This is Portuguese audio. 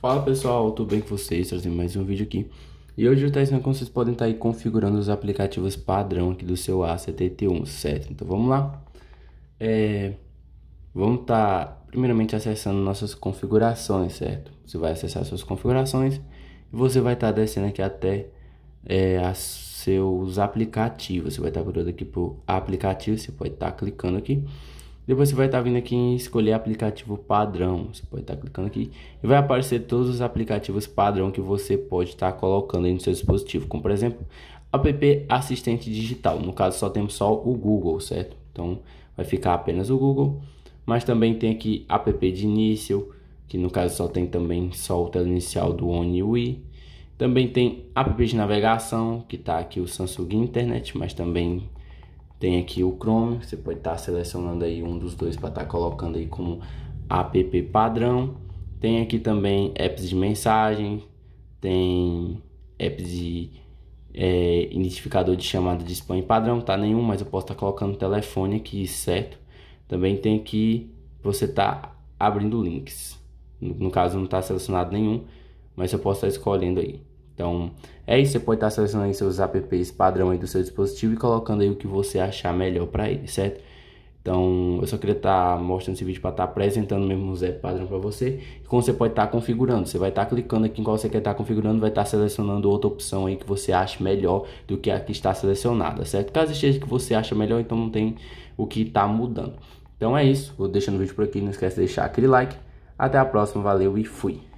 Fala pessoal, tudo bem com vocês? Trazendo mais um vídeo aqui. E hoje eu estou ensinando como vocês podem estar tá configurando os aplicativos padrão aqui do seu A71, certo? Então vamos lá. É... Vamos estar tá, primeiramente acessando nossas configurações, certo? Você vai acessar suas configurações e você vai estar tá descendo aqui até é, seus aplicativos. Você vai estar procurando aqui por aplicativo, você pode estar clicando aqui. Depois você vai estar tá vindo aqui em escolher aplicativo padrão. Você pode estar tá clicando aqui e vai aparecer todos os aplicativos padrão que você pode estar tá colocando aí no seu dispositivo. Como por exemplo, app assistente digital. No caso só temos só o Google, certo? Então vai ficar apenas o Google. Mas também tem aqui app de início, que no caso só tem também só o tela inicial do OneWi. Também tem app de navegação, que está aqui o Samsung Internet, mas também tem aqui o Chrome, você pode estar tá selecionando aí um dos dois para estar tá colocando aí como app padrão. Tem aqui também apps de mensagem, tem apps de é, identificador de chamada de spam padrão, tá nenhum, mas eu posso estar tá colocando telefone aqui, certo? Também tem aqui você tá abrindo links. No, no caso não está selecionado nenhum, mas eu posso estar tá escolhendo aí. Então, é isso, você pode estar selecionando aí seus apps padrão aí do seu dispositivo e colocando aí o que você achar melhor para ele, certo? Então, eu só queria estar tá mostrando esse vídeo para estar tá apresentando mesmo os apps padrão para você. E como você pode estar tá configurando, você vai estar clicando aqui em qual você quer estar configurando, vai estar selecionando outra opção aí que você acha melhor do que a que está selecionada, certo? Caso esteja que você acha melhor, então não tem o que está mudando. Então é isso, vou deixando o vídeo por aqui, não esquece de deixar aquele like. Até a próxima, valeu e fui!